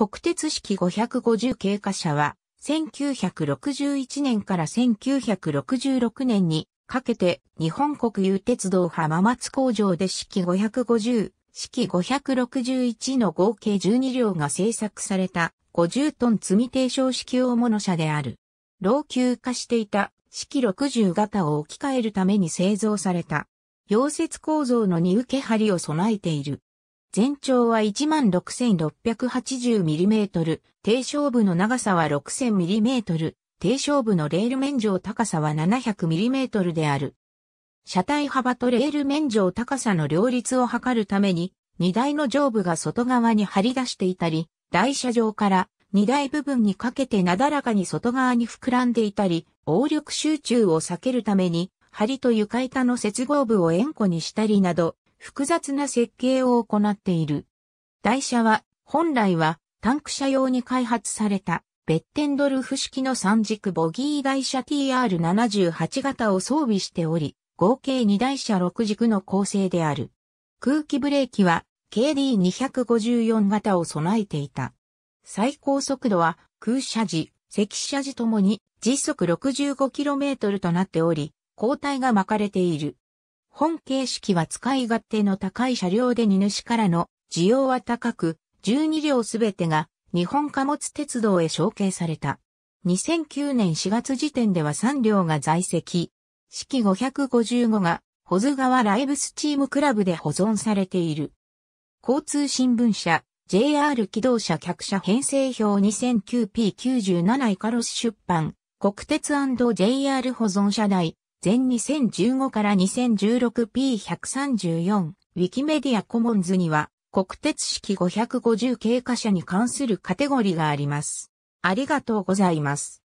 国鉄式550経過車は、1961年から1966年にかけて日本国有鉄道浜松工場で式550、式561の合計12両が製作された50トン積み低床式大物車である。老朽化していた式60型を置き換えるために製造された。溶接構造の荷受け張りを備えている。全長は 16,680mm、低床部の長さは 6,000mm、低床部のレール面上高さは 700mm である。車体幅とレール面上高さの両立を図るために、荷台の上部が外側に張り出していたり、台車上から荷台部分にかけてなだらかに外側に膨らんでいたり、応力集中を避けるために、梁と床板の接合部を円弧にしたりなど、複雑な設計を行っている。台車は本来はタンク車用に開発されたベッテンドルフ式の三軸ボギー台車 TR78 型を装備しており、合計2台車6軸の構成である。空気ブレーキは KD254 型を備えていた。最高速度は空車時、赤車時ともに時速 65km となっており、交代が巻かれている。本形式は使い勝手の高い車両で荷主からの需要は高く、12両すべてが日本貨物鉄道へ承継された。2009年4月時点では3両が在籍。式555が保津川ライブスチームクラブで保存されている。交通新聞社 JR 機動車客車編成表 2009P97 イカロス出版国鉄 &JR 保存車代全2015から 2016P134 ウィキメディアコモンズには国鉄式550経過者に関するカテゴリがあります。ありがとうございます。